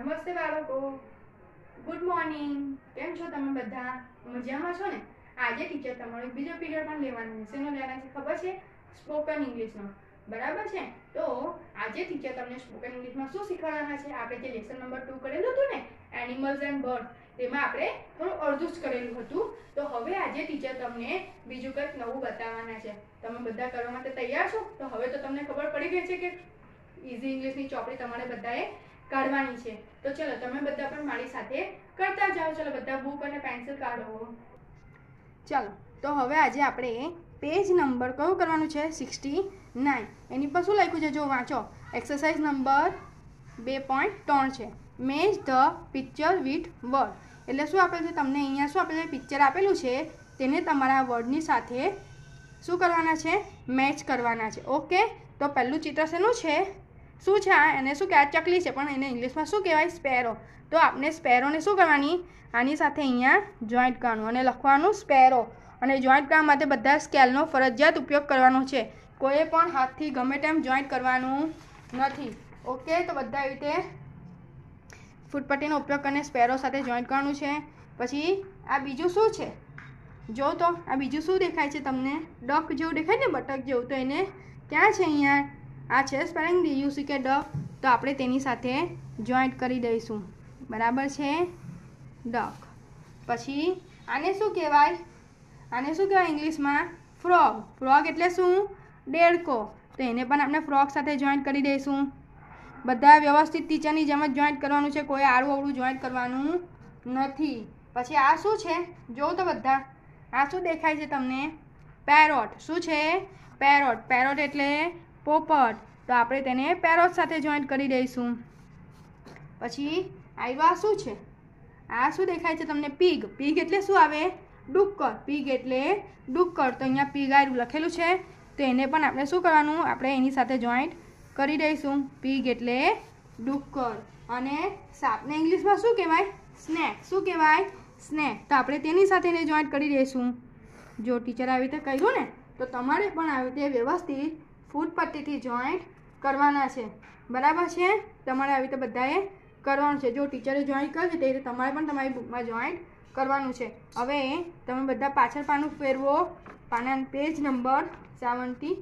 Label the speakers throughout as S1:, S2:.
S1: નમસ્તે બાળકો good morning કેમ છો તમે બધા મજામાં છો ને આજે ટીચર તમારો બીજો પીરિયડ પણ લેવાનો છે એનો લેવાનો છે ખબર છે સ્પોકન ઇંગ્લિશનો બરાબર છે તો આજે ટીચર તમને સ્પોકન ઇંગ્લિશમાં શું શીખવાડવાના છે આપણે જે લેસન નંબર ટુ કરેલું હતું ને એનિમલ્સ એન્ડ બર્ડ તેમાં આપણે થોડું અડધું જ કરેલું હતું તો હવે આજે ટીચર તમને બીજું કંઈક નવું બતાવવાના છે તમે બધા કરવા માટે તૈયાર છો તો હવે તો તમને ખબર પડી ગઈ છે કે ઇઝી ઇંગ્લિશની ચોપડી તમારે બધાએ કાઢવાની છે તો ચલો તમે બધા પણ મારી સાથે કરતા જાઓ ચલો બધા બુક અને પેન્સિલ કાઢો ચાલો તો હવે આજે આપણે પેજ નંબર કયો કરવાનું છે સિક્સટી નાઇન એની પર શું લખ્યું છે જો વાંચો એક્સરસાઇઝ નંબર બે પોઈન્ટ ત્રણ છે match the picture with word એટલે શું આપેલું છે તમને અહીંયા શું આપેલું પિક્ચર આપેલું છે તેને તમારા વર્ડની સાથે શું કરવાના છે મેચ કરવાના છે ઓકે તો પહેલું ચિત્ર શેનું છે શું છે આ એને શું કહેવાય ચકલી છે પણ એને ઇંગ્લિશમાં શું કહેવાય સ્પેરો તો આપણે સ્પેરોને શું કરવાની આની સાથે અહીંયા જોઈન્ટ કરવાનું અને લખવાનું સ્પેરો અને જોઈન્ટ કરવા માટે બધા સ્કેલનો ફરજિયાત ઉપયોગ કરવાનો છે કોઈ પણ હાથથી ગમે તેમ જોઈન્ટ કરવાનું નથી ઓકે તો બધા રીતે ફૂટપટ્ટીનો ઉપયોગ કરીને સ્પેરો સાથે જોઈન્ટ કરવાનું છે પછી આ બીજું શું છે જો તો આ બીજું શું દેખાય છે તમને ડક જેવું દેખાય ને બટક જેવું તો એને ક્યાં છે અહીંયા આ છે સ્પેલિંગ કે ડ તો આપણે તેની સાથે જોઈન્ટ કરી દઈશું બરાબર છે ડક પછી આને શું કહેવાય આને શું કહેવાય ઇંગ્લિશમાં ફ્રોગ ફ્રોગ એટલે શું ડેડકો તો એને પણ આપણે ફ્રોગ સાથે જોઈન્ટ કરી દઈશું બધા વ્યવસ્થિત ટીચરની જેમ જ જોઈન્ટ કરવાનું છે કોઈ આડું અવળું જોઈન્ટ કરવાનું નથી પછી આ શું છે જોઉં તો બધા આ શું દેખાય છે તમને પેરોટ શું છે પેરોટ પેરોટ એટલે પોપટ તો આપણે તેને પેરોટ સાથે જોઈન્ટ કરી દઈશું પછી આવ્યા શું છે આ શું દેખાય છે તમને પીગ પીગ એટલે શું આવે ડુક્કર પીગ એટલે ડુક્કર તો અહીંયા પીગ આયરું લખેલું છે તો એને પણ આપણે શું કરવાનું આપણે એની સાથે જોઈન્ટ કરી દઈશું પીગ એટલે ડુક્કર અને સાપને ઇંગ્લિશમાં શું કહેવાય સ્નેક શું કહેવાય સ્નેક તો આપણે તેની સાથે એને જોઈન્ટ કરી દઈશું જો ટીચર આવી રીતે કહ્યું ને તો તમારે પણ આવી રીતે વ્યવસ્થિત ફૂટ પટ્ટીથી જોઈન્ટ કરવાના છે બરાબર છે તમારે આવી રીતે બધાએ કરવાનું છે જો ટીચરે જોઈન્ટ કર્યું તે તમારે પણ તમારી બુકમાં જોઈન્ટ કરવાનું છે હવે તમે બધા પાછળ પાનું ફેરવો પાના પેજ નંબર સેવન્ટી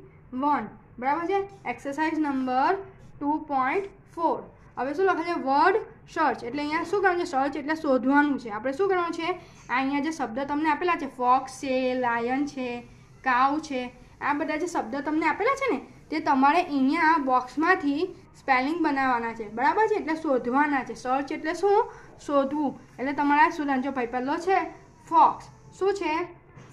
S1: વન બરાબર છે exercise number two point four હવે શું લખે છે વર્ડ સર્ચ એટલે અહીંયા શું કરવાનું છે સર્ચ એટલે શોધવાનું છે આપણે શું કરવાનું છે આ અહીંયા જે શબ્દ તમને આપેલા છે ફોક્સ છે લાયન છે કાવ છે આ બધા જે શબ્દો તમને આપેલા છે ને તે તમારે અહીંયા બોક્સમાંથી સ્પેલિંગ બનાવવાના છે બરાબર છે એટલે શોધવાના છે સર્ચ એટલે શું શોધવું એટલે તમારા સ્ટુડન્ટ જો ભાઈ પહેલો છે ફોક્સ શું છે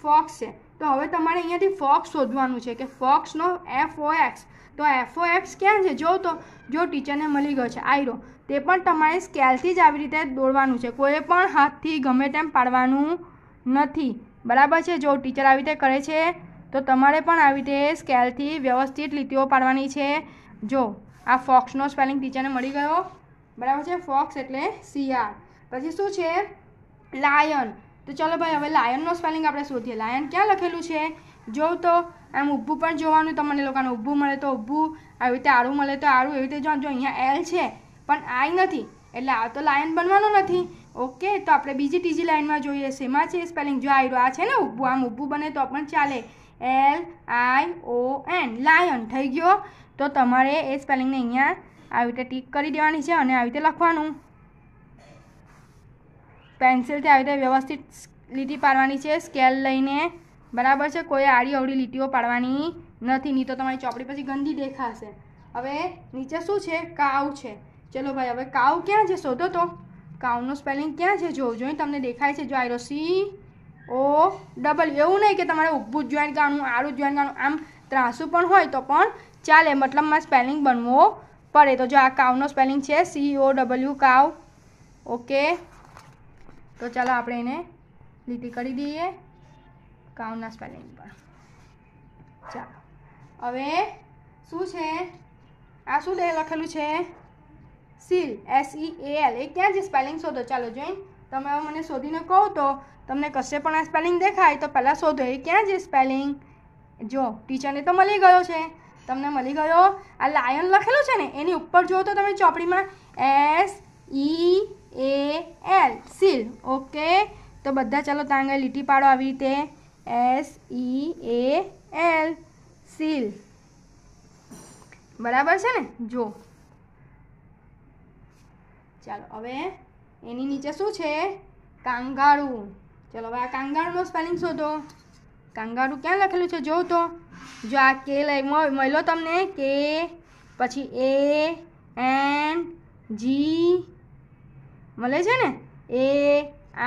S1: ફોક્સ છે તો હવે તમારે અહીંયાથી ફોક્સ શોધવાનું છે કે ફોક્સનો એફ ઓ એક્સ તો એફઓ એક્સ ક્યાં છે જો તો જો ટીચરને મળી ગયો છે આયરો તે પણ તમારે સ્કેલથી જ આવી રીતે દોડવાનું છે કોઈ પણ હાથથી ગમે તેમ પાડવાનું નથી બરાબર છે જો ટીચર આવી રીતે કરે છે તો તમારે પણ આવી રીતે સ્કેલથી વ્યવસ્થિત લીટીઓ પાડવાની છે જો આ ફોક્સનો સ્પેલિંગ ટીચરને મળી ગયો બરાબર છે ફોક્સ એટલે શિયાળ પછી શું છે લાયન તો ચલો ભાઈ હવે લાયનનો સ્પેલિંગ આપણે શોધીએ લાયન ક્યાં લખેલું છે જોઉં તો આમ ઊભું પણ જોવાનું તમને લોકોને ઊભું મળે તો ઊભું આવી રીતે આડું મળે તો આડું એવી રીતે જો અહીંયા એલ છે પણ આઈ નથી એટલે આ તો લાયન બનવાનો નથી ઓકે તો આપણે બીજી ત્રીજી લાઇનમાં જોઈએ શેમાં છે સ્પેલિંગ જો આવ્યું આ છે ને ઊભું આમ ઊભું બને તો પણ ચાલે L I O N lion થઈ ગયો તો તમારે એ સ્પેલિંગને અહીંયા આવી રીતે ટીક કરી દેવાની છે અને આવી રીતે લખવાનું પેન્સિલથી આવી રીતે વ્યવસ્થિત લીટી પાડવાની છે સ્કેલ લઈને બરાબર છે કોઈ આડી અવડી લીટીઓ પાડવાની નથી નહીં તો તમારી ચોપડી પછી ગંદી દેખાશે હવે નીચે શું છે કાવ છે ચલો ભાઈ હવે કાવ ક્યાં છે શોધો તો કાવનું સ્પેલિંગ ક્યાં છે જોવું જોઈએ તમને દેખાય છે જો આયરો સી ઓ ડબલ એવું નહીં કે તમારે ઊભું જ જોઈન કરવાનું આડું જ જોઈન કરવાનું આમ ત્રાસું પણ હોય તો પણ ચાલે મતલબમાં સ્પેલિંગ બનવો પડે તો જો આ કાવનો સ્પેલિંગ છે C O W cow okay તો ચાલો આપણે એને લીટી કરી દઈએ કાવના સ્પેલિંગ પર ચાલો હવે શું છે આ શું લખેલું છે seal S E A L એ ક્યાં છે સ્પેલિંગ શોધો ચાલો જોઈન તમે હવે મને શોધીને કહો તો તમને કશે પણ આ સ્પેલિંગ દેખાય તો પહેલાં શોધો એ ક્યાં છે સ્પેલિંગ જો ટીચરને તો મળી ગયો છે તમને મળી ગયો આ લાયન લખેલું છે ને એની ઉપર જુઓ તો તમે ચોપડીમાં S E A L seal okay તો બધા ચાલો ત્યાં લીટી પાડો આવી રીતે S E A L seal બરાબર છે ને જો ચાલો હવે એની નીચે શું છે કાંગાળું ચલો હવે આ કાંગાળુનું સ્પેલિંગ શોધો કાંગાળું ક્યાં લખેલું છે જોઉં તો જો આ કે મળ્યો તમને કે પછી એ એન જી મળે છે ને એ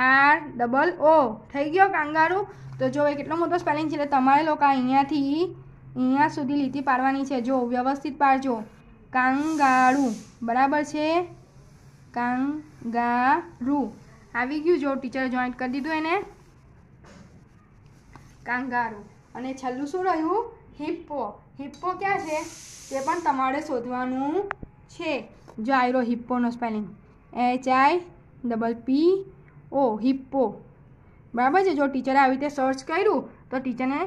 S1: આર ડબલ ઓ થઈ ગયો કાંગારું તો જો એ કેટલો મોટો સ્પેલિંગ છે એટલે તમારે લોકો અહીંયાથી અહીંયા સુધી લીટી પાડવાની છે જો વ્યવસ્થિત પાડજો કાંગાળું બરાબર છે કાંગારૂ આવી ગયું જો ટીચરે જોઈન્ટ કરી દીધું એને કાંગારૂ અને છેલ્લું શું રહ્યું હિપ્પો હિપ્પો ક્યાં છે તે પણ તમારે શોધવાનું છે જો આયરો હિપ્પોનો spelling H I double P O hippo બરાબર છે જો ટીચરે આવી રીતે સર્ચ કર્યું તો ટીચરને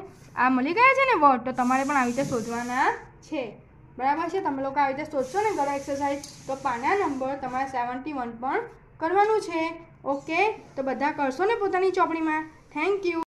S1: આ મળી ગયા છે ને વર્ડ તો તમારે પણ આવી રીતે શોધવાના છે બરાબર છે તમે લોકો આવી રીતે શોધશો ને ઘરે એક્સરસાઇઝ તો પાના નંબર તમારે સેવન્ટી વન પણ કરવાનું છે ઓકે તો બધા કરશો ને પોતાની ચોપડીમાં થેન્ક યુ